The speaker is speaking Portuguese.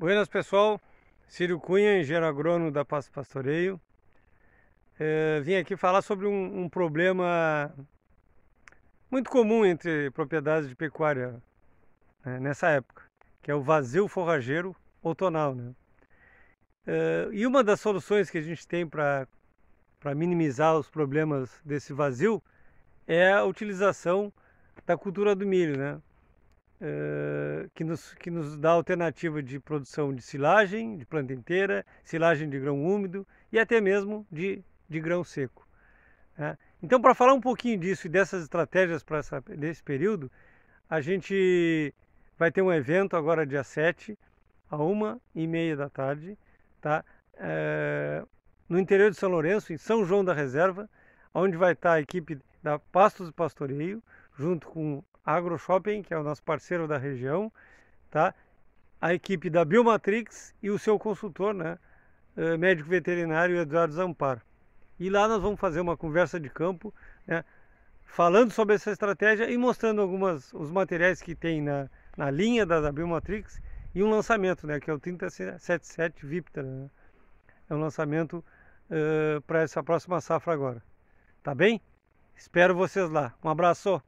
Buenas pessoal, Círio Cunha, engenheiro agrônomo da Passo Pastoreio. É, vim aqui falar sobre um, um, problema muito comum entre propriedades de pecuária né, nessa época, que é o vazio forrageiro outonal. Né? É, e uma das soluções que a gente tem para minimizar os problemas desse vazio é a utilização da cultura do milho. Né? Eh, que, nos, que nos dá alternativa de produção de silagem, de planta inteira, silagem de grão úmido e até mesmo de, de grão seco. Né? Então, para falar um pouquinho disso e dessas estratégias para esse período, a gente vai ter um evento agora dia 7, a uma e meia da tarde, tá? É, no interior de São Lourenço, em São João da Reserva, onde vai estar tá a equipe da Pastos e Pastoreio, junto com AgroShopping, que é o nosso parceiro da região, tá? a equipe da Biomatrix e o seu consultor, né? Eh, médico veterinário Eduardo Zampar. E lá nós vamos fazer uma conversa de campo, né? falando sobre essa estratégia e mostrando algumas os materiais que tem na, na linha da, da Biomatrix e um lançamento, né? que é o 3077 Vipter. Né? É um lançamento uh, eh, para essa próxima safra agora. Tá bem? Espero vocês lá. Um abraço!